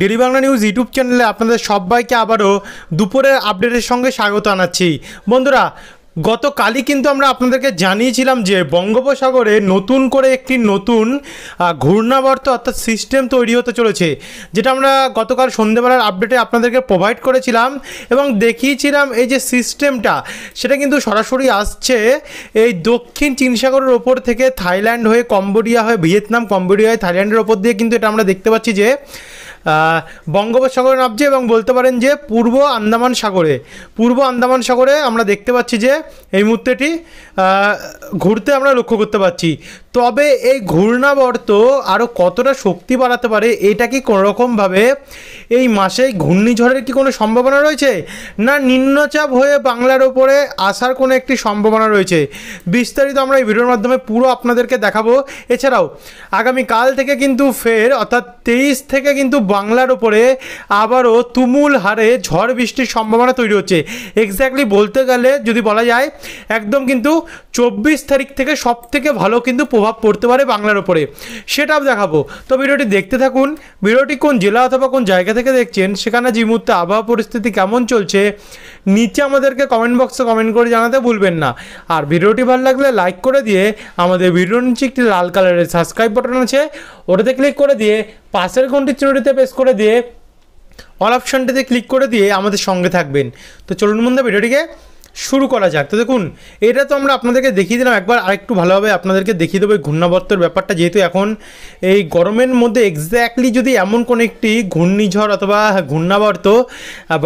daily Bangla news YouTube চ্যানেলে আপনাদের সবাইকে আবারও দুপুরের আপডেটের সঙ্গে স্বাগত আনাচ্ছি বন্ধুরা গতকালই কিন্তু আমরা আপনাদেরকে জানিয়েছিলাম যে বঙ্গোপসাগরে নতুন করে একটি নতুন ঘূর্ণাবর্ত অর্থাৎ সিস্টেম তৈরি হতে চলেছে যেটা আমরা গতকাল সন্ধেবেলার আপডেটে আপনাদেরকে প্রোভাইড করেছিলাম এবং দেখিয়েছিলাম এই যে সিস্টেমটা সেটা কিন্তু সরাসরি আসছে এই দক্ষিণ চীন সাগরের ওপর থেকে থাইল্যান্ড হয়ে কম্বোডিয়া হয়ে ভিয়েতনাম কম্বোডিয়া হয়ে থাইল্যান্ডের ওপর দিয়ে কিন্তু এটা আমরা দেখতে পাচ্ছি যে বঙ্গোপসাগরে নামছে এবং বলতে পারেন যে পূর্ব আন্দামান সাগরে পূর্ব আন্দামান সাগরে আমরা দেখতে পাচ্ছি যে এই মুহূর্তেটি ঘুরতে আমরা লক্ষ্য করতে পারছি তবে এই ঘূর্ণাবর্ত আরও কতটা শক্তি বাড়াতে পারে এটা কি কোনোরকমভাবে এই মাসে ঘূর্ণিঝড়ের কি কোনো সম্ভাবনা রয়েছে না নিম্নচাপ হয়ে বাংলার ওপরে আসার কোনো একটি সম্ভাবনা রয়েছে বিস্তারিত আমরা এই ভিডিওর মাধ্যমে পুরো আপনাদেরকে দেখাবো এছাড়াও আগামী কাল থেকে কিন্তু ফের অর্থাৎ তেইশ থেকে কিন্তু বাংলার ওপরে আবারও তুমুল হারে ঝড় বৃষ্টির সম্ভাবনা তৈরি হচ্ছে এক্স্যাক্টলি বলতে গেলে যদি বলা যায় একদম কিন্তু চব্বিশ তারিখ থেকে সব থেকে ভালো কিন্তু প্রভাব প্রভাব পড়তে পারে বাংলার ওপরে সেটাও দেখাবো তো ভিডিওটি দেখতে থাকুন ভিডিওটি কোন জেলা অথবা কোন জায়গা থেকে দেখছেন সেখানে যে মুহূর্তে আবহাওয়া পরিস্থিতি কেমন চলছে নিচে আমাদেরকে কমেন্ট বক্সে কমেন্ট করে জানাতে ভুলবেন না আর ভিডিওটি ভালো লাগলে লাইক করে দিয়ে আমাদের ভিডিওর নিচে একটি লাল কালারের সাবস্ক্রাইব বাটন আছে ওটাতে ক্লিক করে দিয়ে পাশের ঘন্টির চিহ্নটিতে প্রেস করে দিয়ে অল অপশানটিতে ক্লিক করে দিয়ে আমাদের সঙ্গে থাকবেন তো চলুন বন্ধু ভিডিওটিকে শুরু করা যাক তো দেখুন এটা তো আমরা আপনাদেরকে দেখিয়ে দিলাম একবার আরেকটু ভালোভাবে আপনাদেরকে দেখিয়ে দেবো এই ঘূর্ণাবর্তের ব্যাপারটা যেহেতু এখন এই গরমের মধ্যে এক্স্যাক্টলি যদি এমন কোনো একটি ঘূর্ণিঝড় অথবা ঘূর্ণাবর্ত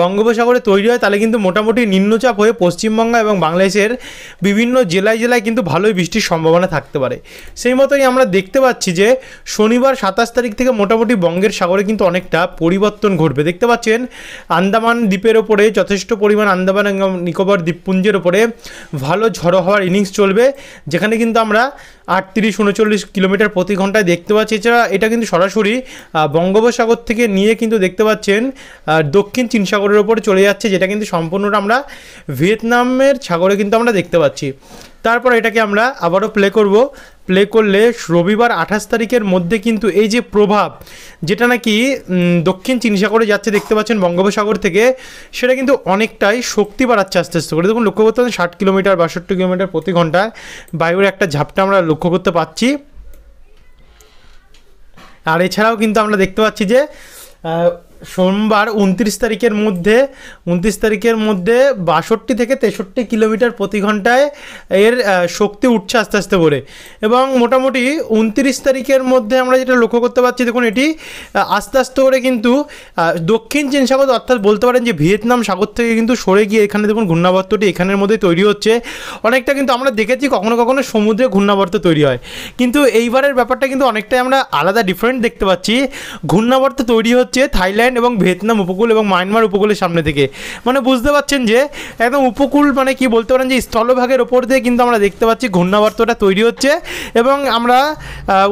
বঙ্গোপসাগরে তৈরি হয় তাহলে কিন্তু মোটামুটি নিম্নচাপ হয়ে পশ্চিমবঙ্গ এবং বাংলাদেশের বিভিন্ন জেলায় জেলায় কিন্তু ভালোই বৃষ্টির সম্ভাবনা থাকতে পারে সেই মতোই আমরা দেখতে পাচ্ছি যে শনিবার সাতাশ তারিখ থেকে মোটামুটি বঙ্গের সাগরে কিন্তু অনেকটা পরিবর্তন ঘটবে দেখতে পাচ্ছেন আন্দামান দ্বীপের ওপরে যথেষ্ট পরিমাণ আন্দামান নিকোবর দ্বীপ দ্বীপপুঞ্জের ওপরে ভালো ঝড়ো হওয়ার ইনিংস চলবে যেখানে কিন্তু আমরা আটত্রিশ উনচল্লিশ কিলোমিটার প্রতি ঘন্টায় দেখতে পাচ্ছি এছাড়া এটা কিন্তু সরাসরি বঙ্গোপসাগর থেকে নিয়ে কিন্তু দেখতে পাচ্ছেন দক্ষিণ চীন সাগরের ওপর চলে যাচ্ছে যেটা কিন্তু সম্পূর্ণটা আমরা ভিয়েতনামের সাগরে কিন্তু আমরা দেখতে পাচ্ছি তারপর এটাকে আমরা আবারও প্লে করব প্লে করলে রবিবার আঠাশ তারিখের মধ্যে কিন্তু এই যে প্রভাব যেটা নাকি দক্ষিণ চীন সাগরে যাচ্ছে দেখতে পাচ্ছেন বঙ্গোপসাগর থেকে সেটা কিন্তু অনেকটাই শক্তি বাড়াচ্ছে আস্তে আস্তে করে দেখুন লক্ষ্য করতে ষাট কিলোমিটার বাষট্টি কিলোমিটার প্রতি ঘন্টায় বায়ুর একটা ঝাপটা আমরা লক্ষ্য করতে পাচ্ছি আর এছাড়াও কিন্তু আমরা দেখতে পাচ্ছি যে সোমবার উনত্রিশ তারিখের মধ্যে উনত্রিশ তারিখের মধ্যে বাষট্টি থেকে তেষট্টি কিলোমিটার প্রতি ঘন্টায় এর শক্তি উঠছে আস্তে আস্তে করে এবং মোটামুটি উনত্রিশ তারিখের মধ্যে আমরা যেটা লক্ষ্য করতে পারছি দেখুন এটি আস্তে আস্তে করে কিন্তু দক্ষিণ চীন সাগর অর্থাৎ বলতে পারেন যে ভিয়েতনাম সাগর থেকে কিন্তু সরে গিয়ে এখানে দেখুন ঘূর্ণাবর্তটি এখানের মধ্যে তৈরি হচ্ছে অনেকটা কিন্তু আমরা দেখেছি কখনো কখনো সমুদ্রে ঘূর্ণাবর্ত তৈরি হয় কিন্তু এইবারের ব্যাপারটা কিন্তু অনেকটাই আমরা আলাদা ডিফারেন্ট দেখতে পাচ্ছি ঘূর্ণাবর্ত তৈরি হচ্ছে থাইল্যান্ড থাইল্যান্ড এবং ভিয়েতনাম উপকূল এবং মায়ানমার উপকূলের সামনে থেকে মানে বুঝতে পারছেন যে একদম উপকূল মানে কি বলতে পারেন যে স্থলভাগের ওপর দিয়ে কিন্তু আমরা দেখতে পাচ্ছি ঘূর্ণাবর্তটা তৈরি হচ্ছে এবং আমরা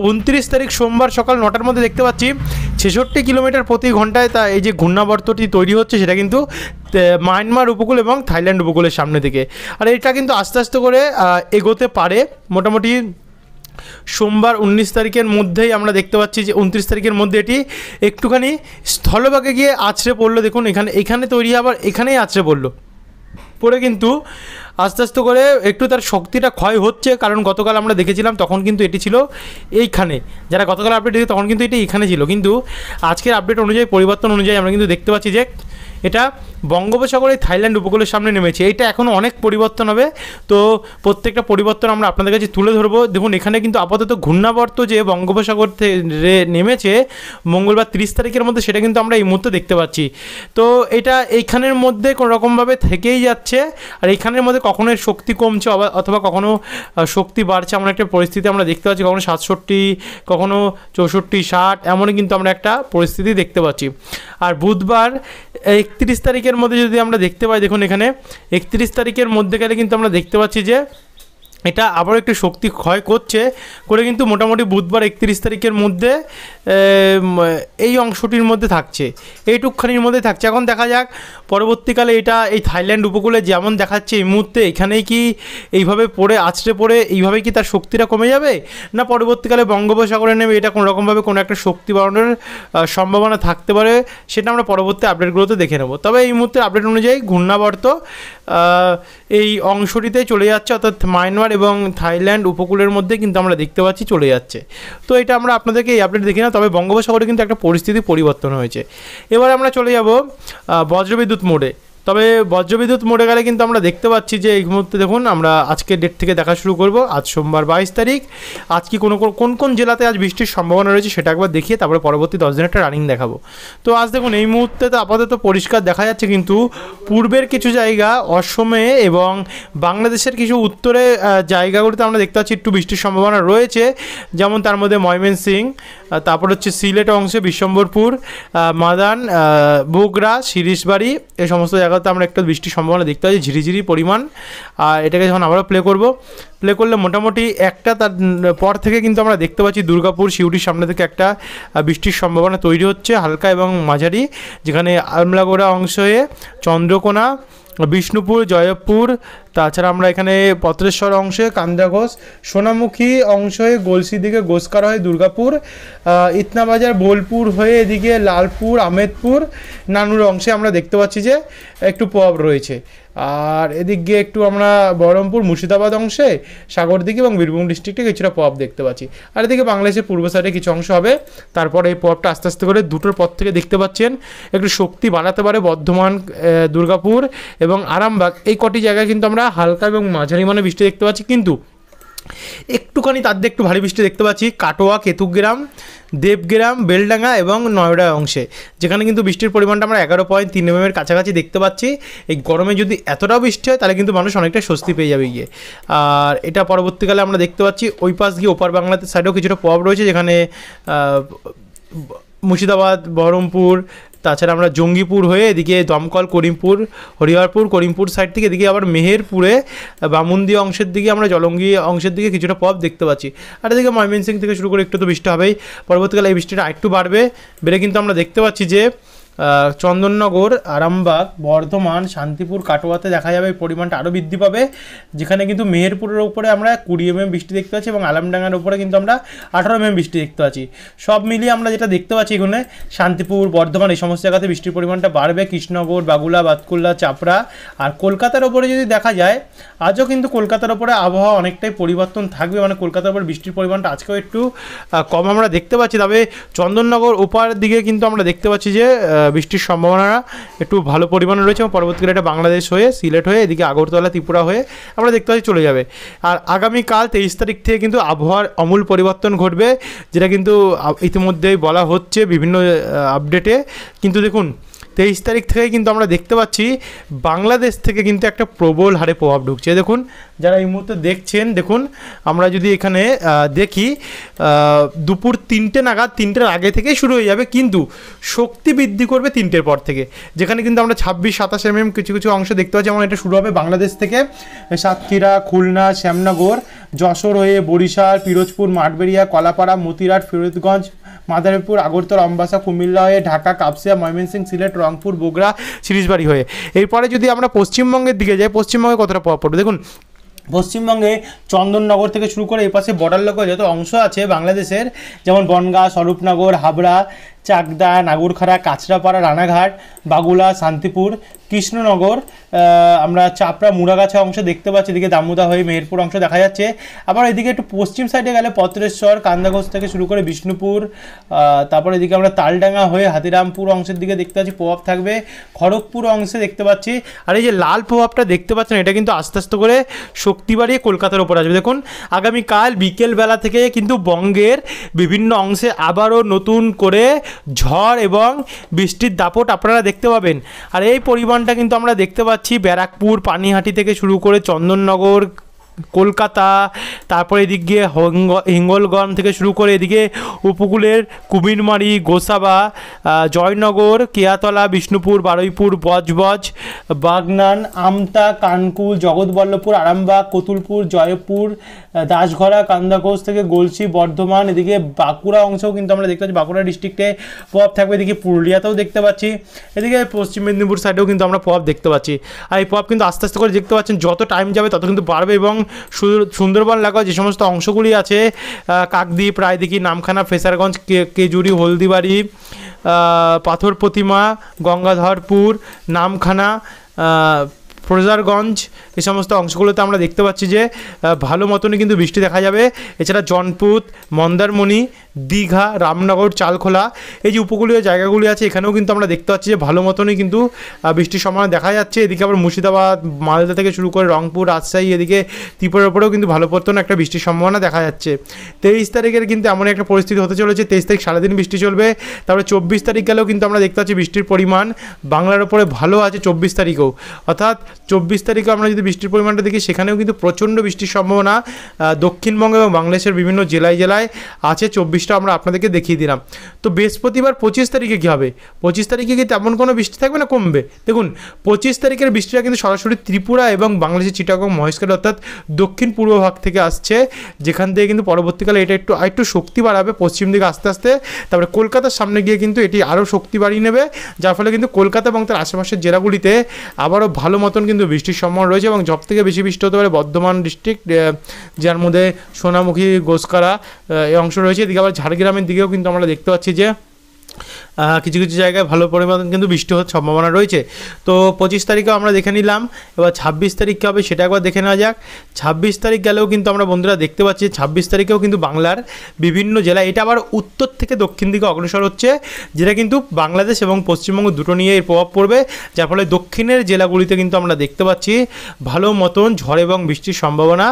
উনত্রিশ তারিখ সোমবার সকাল নটার মধ্যে দেখতে পাচ্ছি ছেষট্টি কিলোমিটার প্রতি ঘন্টায় তা এই যে ঘূর্ণাবর্তটি তৈরি হচ্ছে সেটা কিন্তু মায়ানমার উপকূল এবং থাইল্যান্ড উপকূলের সামনে থেকে আর এটা কিন্তু আস্তে আস্তে করে এগোতে পারে মোটামুটি সোমবার উনিশ তারিখের মধ্যেই আমরা দেখতে পাচ্ছি যে উনত্রিশ তারিখের মধ্যে এটি একটুখানি স্থলভাগে গিয়ে আছড়ে পড়লো দেখুন এখানে এখানে তৈরি আবার এখানেই আছড়ে পড়লো পড়ে কিন্তু আস্তে আস্তে করে একটু তার শক্তিটা ক্ষয় হচ্ছে কারণ গতকাল আমরা দেখেছিলাম তখন কিন্তু এটি ছিল এইখানে যারা গতকাল আপডেট দিয়েছে তখন কিন্তু এটি এখানে ছিল কিন্তু আজকের আপডেট অনুযায়ী পরিবর্তন অনুযায়ী আমরা কিন্তু দেখতে পাচ্ছি যে এটা বঙ্গোপসাগরে থাইল্যান্ড উপকূলের সামনে নেমেছে এটা এখনও অনেক পরিবর্তন হবে তো প্রত্যেকটা পরিবর্তন আমরা আপনাদের কাছে তুলে ধরবো দেখুন এখানে কিন্তু আপাতত ঘূর্ণাবর্ত যে বঙ্গোপসাগর নেমেছে মঙ্গলবার তিরিশ তারিখের মধ্যে সেটা কিন্তু আমরা এই মুহূর্তে দেখতে পাচ্ছি তো এটা এইখানের মধ্যে কোনো রকমভাবে থেকেই যাচ্ছে আর এইখানের মধ্যে কখনো শক্তি কমছে অথবা কখনো শক্তি বাড়ছে এমন একটা পরিস্থিতি আমরা দেখতে পাচ্ছি কখনো সাতষট্টি কখনো চৌষট্টি ষাট এমনই কিন্তু আমরা একটা পরিস্থিতি দেখতে পাচ্ছি আর বুধবার এই একত্রিশ তারিখের মধ্যে যদি আমরা দেখতে পাই দেখুন এখানে একত্রিশ তারিখের মধ্যে গেলে কিন্তু আমরা দেখতে পাচ্ছি যে এটা আবার একটু শক্তি ক্ষয় করছে করে কিন্তু মোটামুটি বুধবার একত্রিশ তারিখের মধ্যে এই অংশটির মধ্যে থাকছে এইটুকখানির মধ্যে থাকছে এখন দেখা যাক পরবর্তীকালে এটা এই থাইল্যান্ড উপকূলে যেমন দেখাচ্ছে এই মুহূর্তে এখানেই কি এইভাবে পড়ে আছড়ে পড়ে এইভাবে কি তার শক্তিটা কমে যাবে না পরবর্তীকালে বঙ্গোপসাগরে নেমে এটা কোনো রকমভাবে কোনো একটা শক্তি বাড়ানোর সম্ভাবনা থাকতে পারে সেটা আমরা পরবর্তী আপডেটগুলোতে দেখে নেব তবে এই মুহূর্তে আপডেট অনুযায়ী ঘূর্ণাবর্ত এই অংশটিতে চলে যাচ্ছে অর্থাৎ মায়ানমার এবং থাইল্যান্ড উপকূলের মধ্যে কিন্তু আমরা দেখতে পাচ্ছি চলে যাচ্ছে তো এটা আমরা আপনাদেরকে এই আপডেট দেখে না তবে বঙ্গোপসাগরে কিন্তু একটা পরিস্থিতি পরিবর্তন হয়েছে এবার আমরা চলে যাব বজ্রবিদ্যুৎ মোড়ে তবে বজ্রবিদ্যুৎ মোড়ে গেলে কিন্তু আমরা দেখতে পাচ্ছি যে এই মুহূর্তে দেখুন আমরা আজকে ডেট থেকে দেখা শুরু করব আজ সোমবার বাইশ তারিখ আজ কি কোনো কোন কোন জেলাতে আজ বৃষ্টির সম্ভাবনা রয়েছে সেটা একবার দেখিয়ে তারপরে পরবর্তী দশ দিন একটা রানিং দেখাবো তো আজ দেখুন এই মুহূর্তে তো আপাতত পরিষ্কার দেখা যাচ্ছে কিন্তু পূর্বের কিছু জায়গা অসমে এবং বাংলাদেশের কিছু উত্তরে জায়গাগুলিতে আমরা দেখতে পাচ্ছি একটু বৃষ্টির সম্ভাবনা রয়েছে যেমন তার মধ্যে ময়মনসিং তারপর হচ্ছে সিলেট অংশে বিশ্বম্বরপুর মাদান বোগরা শিরিশবাড়ি এ সমস্ত জায়গা এলাকাতে আমরা একটু বৃষ্টির সম্ভাবনা দেখতে পাচ্ছি ঝিরিঝিরি পরিমাণ আর এটাকে যখন আমরা প্লে করব প্লে করলে মোটামুটি একটা তার পর থেকে কিন্তু আমরা দেখতে পাচ্ছি দুর্গাপুর শিউটির সামনে থেকে একটা বৃষ্টির সম্ভাবনা তৈরি হচ্ছে হালকা এবং মাঝারি যেখানে আমলাগোড়া অংশ হয়ে চন্দ্রকোনা বিষ্ণুপুর জয়পুর তাছাড়া আমরা এখানে পত্রেশ্বর অংশে কান্দা ঘোষ সোনামুখী অংশ হয়ে গোলসি দিকে গোসকার হয়ে দুর্গাপুর ইতনাবাজার বোলপুর হয়ে এদিকে লালপুর আমেদপুর নানুর অংশে আমরা দেখতে পাচ্ছি যে একটু প্রভাব রয়েছে আর এদিক গিয়ে একটু আমরা বহরমপুর মুর্শিদাবাদ অংশে দিকে এবং বীরভূম ডিস্ট্রিক্টে কিছুটা প্রভাব দেখতে পাচ্ছি আর এদিকে বাংলাদেশের পূর্ব সাইডে কিছু অংশ হবে তারপরে এই প্রভাবটা আস্তে আস্তে করে দুটোর পর থেকে দেখতে পাচ্ছেন একটু শক্তি বাড়াতে পারে বর্ধমান দুর্গাপুর এবং আরামবাগ এই কটি জায়গায় কিন্তু আমরা হালকা এবং মাঝারি মানে বৃষ্টি দেখতে পাচ্ছি কিন্তু একটুখানি তার দিয়ে একটু ভারী বৃষ্টি দেখতে পাচ্ছি কাটোয়া কেতুগ্রাম দেবগ্রাম বেলডাঙ্গা এবং নয়ডা অংশে যেখানে কিন্তু বৃষ্টির পরিমাণটা আমরা এগারো পয়েন্ট তিন এমএমের কাছাকাছি দেখতে পাচ্ছি এই গরমে যদি এতটাও বৃষ্টি হয় তাহলে কিন্তু মানুষ অনেকটা স্বস্তি পেয়ে যাবে গিয়ে আর এটা পরবর্তীকালে আমরা দেখতে পাচ্ছি ওই পাশ গিয়ে ওপার বাংলাতে সাইডেও কিছুটা প্রভাব রয়েছে যেখানে মুর্শিদাবাদ বহরমপুর তাছাড়া আমরা জঙ্গিপুর হয়ে এদিকে দমকল করিমপুর হরিহরপুর করিমপুর সাইড থেকে এদিকে আবার মেহেরপুরে বামুন্দি অংশের দিকে আমরা জলঙ্গি অংশের দিকে কিছুটা পথ দেখতে পাচ্ছি আর এদিকে ময়মনসিং থেকে শুরু করে একটু তো বৃষ্টি হবেই পরবর্তীকালে এই বৃষ্টিটা আরেকটু বাড়বে বেড়ে কিন্তু আমরা দেখতে পাচ্ছি যে চন্দননগর আরামবাগ বর্ধমান শান্তিপুর কাটোয়াতে দেখা যাবে এই পরিমাণটা আরও বৃদ্ধি পাবে যেখানে কিন্তু মেহেরপুরের ওপরে আমরা কুড়ি এম বৃষ্টি দেখতে পাচ্ছি এবং আলামডাঙ্গার উপরে কিন্তু আমরা আঠারো এম বৃষ্টি দেখতে পাচ্ছি সব মিলিয়ে আমরা যেটা দেখতে পাচ্ছি এখানে শান্তিপুর বর্ধমান এই সমস্ত জায়গাতে বৃষ্টির পরিমাণটা বাড়বে কৃষ্ণনগর বাগুলা বাতকুল্লা চাপড়া আর কলকাতার ওপরে যদি দেখা যায় আজও কিন্তু কলকাতার ওপরে আবহাওয়া অনেকটাই পরিবর্তন থাকবে মানে কলকাতার ওপর বৃষ্টির পরিমাণটা আজকেও একটু কম আমরা দেখতে পাচ্ছি তবে চন্দননগর উপার দিকে কিন্তু আমরা দেখতে পাচ্ছি যে বৃষ্টির সম্ভাবনা একটু ভালো পরিমাণে রয়েছে এবং পরবর্তীকালে এটা বাংলাদেশ হয়ে সিলেট হয়ে এদিকে আগরতলা ত্রিপুরা হয়ে আমরা দেখতে পাচ্ছি চলে যাবে আর আগামীকাল তেইশ তারিখ থেকে কিন্তু আবহাওয়ার অমূল পরিবর্তন ঘটবে যেটা কিন্তু ইতিমধ্যেই বলা হচ্ছে বিভিন্ন আপডেটে কিন্তু দেখুন তেইশ তারিখ থেকে কিন্তু আমরা দেখতে পাচ্ছি বাংলাদেশ থেকে কিন্তু একটা প্রবল হারে প্রভাব ঢুকছে দেখুন যারা এই মুহূর্তে দেখছেন দেখুন আমরা যদি এখানে দেখি দুপুর তিনটে নাগাদ তিনটের আগে থেকেই শুরু হয়ে যাবে কিন্তু শক্তি বৃদ্ধি করবে তিনটের পর থেকে যেখানে কিন্তু আমরা ছাব্বিশ সাতাশ এম mm কিছু কিছু অংশ দেখতে পাচ্ছি যেমন এটা শুরু হবে বাংলাদেশ থেকে সাতক্ষীরা খুলনা শ্যামনগর যশোর হয়ে বরিশাল পিরোজপুর মাঠবেরিয়া কলাপাড়া মতিরাট ফিরোজগঞ্জ মাদারীপুর আগরতলা অম্বাসা কুমিল্লা হয়ে ঢাকা কাপসিয়া ময়মনসিংহ সিলেট রংপুর বগুড়া সিরিজবাড়ি হয়ে এরপরে যদি আমরা পশ্চিমবঙ্গের দিকে যাই পশ্চিমবঙ্গে কতটা প্রভাব পড়বে দেখুন পশ্চিমবঙ্গে চন্দননগর থেকে শুরু করে এই পাশে বর্ডার লোকের যত অংশ আছে বাংলাদেশের যেমন বনগাঁ স্বরূপনগর হাবড়া চাকদা নাগুরখাড়া কাছড়াপাড়া রানাঘাট বাগুলা শান্তিপুর কৃষ্ণনগর আমরা চাপড়া মুড়াগাছা অংশ দেখতে পাচ্ছি এদিকে দামুদা হয়ে মেহেরপুর অংশ দেখা যাচ্ছে আবার এদিকে একটু পশ্চিম সাইডে গেলে পত্রেশ্বর কান্দাঘোষ থেকে শুরু করে বিষ্ণুপুর তারপর এদিকে আমরা তালডাঙ্গা হয়ে হাতিরামপুর অংশের দিকে দেখতে পাচ্ছি প্রভাব থাকবে খড়গপুর অংশে দেখতে পাচ্ছি আর এই যে লাল প্রভাবটা দেখতে পাচ্ছেন এটা কিন্তু আস্তে আস্তে করে শক্তি বাড়িয়ে কলকাতার ওপর আসবে দেখুন আগামীকাল বিকেলবেলা থেকে কিন্তু বঙ্গের বিভিন্ন অংশে আবারও নতুন করে ঝড় এবং বৃষ্টির দাপট আপনারা দেখতে পাবেন আর এই পরিমাণ পরিমাণটা কিন্তু আমরা দেখতে পাচ্ছি ব্যারাকপুর পানিহাটি থেকে শুরু করে চন্দননগর কলকাতা তারপরে এদিক গিয়ে হিঙ্গলগঞ্জ থেকে শুরু করে এদিকে উপকূলের কুমিরমারি গোসাবা জয়নগর কেয়াতলা বিষ্ণুপুর বারুইপুর বজবজ বাগনান আমতা কানকুল জগৎবল্লভপুর আরামবাগ কতুলপুর জয়পুর দাসঘরা কান্দাকোষ থেকে গলসি বর্ধমান এদিকে বাঁকুড়া অংশও কিন্তু আমরা দেখতে পাচ্ছি বাঁকুড়া ডিস্ট্রিক্টে প্রভাব থাকবে এদিকে পুরুলিয়াতেও দেখতে পাচ্ছি এদিকে পশ্চিম মেদিনীপুর সাইডেও কিন্তু আমরা প্রভাব দেখতে পাচ্ছি আর এই প্রভাব কিন্তু আস্তে আস্তে করে দেখতে পাচ্ছেন যত টাইম যাবে তত কিন্তু বাড়বে এবং সুন্দরবন এলাকার যে সমস্ত অংশগুলি আছে কাকদ্বীপ রায়দিকি নামখানা ফেসারগঞ্জ কেজুরি হলদিবাড়ি পাথর প্রতিমা গঙ্গাধরপুর নামখানা ফ্রোজারগঞ্জ এই সমস্ত অংশগুলোতে আমরা দেখতে পাচ্ছি যে ভালো মতনই কিন্তু বৃষ্টি দেখা যাবে এছাড়া জনপুত মন্দারমণি দীঘা রামনগর চালখোলা এই যে উপকূলীয় জায়গাগুলি আছে এখানেও কিন্তু আমরা দেখতে পাচ্ছি যে ভালো মতনই কিন্তু বৃষ্টির সম্ভাবনা দেখা যাচ্ছে এদিকে আবার মুর্শিদাবাদ মালদা থেকে শুরু করে রংপুর রাজশাহী এদিকে ত্রিপুরার উপরেও কিন্তু ভালো পত্তন একটা বৃষ্টির সম্ভাবনা দেখা যাচ্ছে তেইশ তারিখের কিন্তু এমন একটা পরিস্থিতি হতে চলেছে তেইশ তারিখ সারাদিন বৃষ্টি চলবে তারপরে চব্বিশ তারিখ গেলেও কিন্তু আমরা দেখতে পাচ্ছি বৃষ্টির পরিমাণ বাংলার উপরে ভালো আছে চব্বিশ তারিখেও অর্থাৎ চব্বিশ তারিখে আমরা যদি বৃষ্টির পরিমাণটা দেখি সেখানেও কিন্তু প্রচণ্ড বৃষ্টির সম্ভাবনা দক্ষিণবঙ্গ এবং বাংলাদেশের বিভিন্ন জেলায় জেলায় আছে চব্বিশটা আমরা আপনাদেরকে দেখিয়ে দিলাম তো বৃহস্পতিবার পঁচিশ তারিখে কী হবে পঁচিশ তারিখে কি তেমন কোনো বৃষ্টি থাকবে না কমবে দেখুন পঁচিশ তারিখের বৃষ্টিটা কিন্তু সরাসরি ত্রিপুরা এবং বাংলাদেশের চিটাগং মহেশখালী অর্থাৎ দক্ষিণ পূর্ব ভাগ থেকে আসছে যেখান থেকে কিন্তু পরবর্তীকালে এটা একটু একটু শক্তি বাড়াবে পশ্চিম দিকে আস্তে আস্তে তারপরে কলকাতার সামনে গিয়ে কিন্তু এটি আরও শক্তি বাড়িয়ে নেবে যার ফলে কিন্তু কলকাতা এবং তার আশেপাশের জেলাগুলিতে আবারও ভালো মতন কিন্তু বৃষ্টির সম্ভাবনা রয়েছে এবং সব থেকে বেশি বৃষ্টি হতে পারে বর্ধমান ডিস্ট্রিক্ট যার মধ্যে সোনামুখী গোসকারা এই অংশ রয়েছে এদিকে আবার ঝাড়গ্রামের দিকেও কিন্তু আমরা দেখতে পাচ্ছি যে কিছু কিছু জায়গায় ভালো পরিমাণ কিন্তু বৃষ্টি হওয়ার সম্ভাবনা রয়েছে তো পঁচিশ তারিখেও আমরা দেখে নিলাম এবার ছাব্বিশ তারিখ কী হবে সেটা একবার দেখে নেওয়া যাক ছাব্বিশ তারিখ গেলেও কিন্তু আমরা বন্ধুরা দেখতে পাচ্ছি ছাব্বিশ তারিখেও কিন্তু বাংলার বিভিন্ন জেলা এটা আবার উত্তর থেকে দক্ষিণ দিকে অগ্রসর হচ্ছে যেটা কিন্তু বাংলাদেশ এবং পশ্চিমবঙ্গ দুটো নিয়ে এর প্রভাব পড়বে যার ফলে দক্ষিণের জেলাগুলিতে কিন্তু আমরা দেখতে পাচ্ছি ভালো মতন ঝড় এবং বৃষ্টির সম্ভাবনা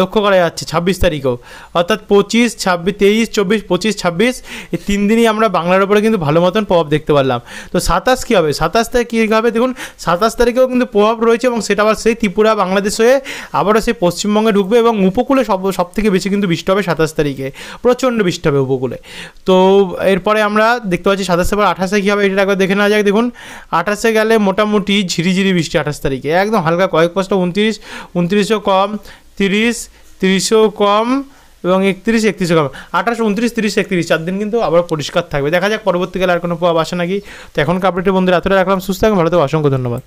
লক্ষ্য করা যাচ্ছে ছাব্বিশ তারিখেও অর্থাৎ পঁচিশ ছাব্বিশ তেইশ চব্বিশ পঁচিশ ছাব্বিশ এই তিন দিনই আমরা বাংলার ওপরে কিন্তু কিন্তু ভালো মতন প্রভাব দেখতে পারলাম তো সাতাশ কী হবে সাতাশ তারিখ কী হবে দেখুন সাতাশ তারিখেও কিন্তু প্রভাব রয়েছে এবং সেটা আবার সেই ত্রিপুরা বাংলাদেশ হয়ে আবারও সেই পশ্চিমবঙ্গে ঢুকবে এবং উপকূলে সব সব থেকে বেশি কিন্তু বৃষ্টি হবে সাতাশ তারিখে প্রচণ্ড বৃষ্টি হবে উপকূলে তো এরপরে আমরা দেখতে পাচ্ছি সাতাশে পর আঠাশে কী হবে এটা একবার দেখে নেওয়া যাক দেখুন আঠাশে গেলে মোটামুটি ঝিরিঝিরি বৃষ্টি আঠাশ তারিখে একদম হালকা কয়েক পাঁচটা উনত্রিশ উনত্রিশও কম তিরিশ তিরিশও কম এবং একত্রিশ একত্রিশে কবে আঠাশ উনত্রিশ তিরিশ একত্রিশ চার দিন কিন্তু আবার পরিষ্কার থাকবে দেখা যাক পরবর্তীকালে আর কোনো প্রভাব আসে নাকি তো এখন আপডেটে বন্ধুরা এতটা রাখলাম সুস্থ থাকুন ভালো অসংখ্য ধন্যবাদ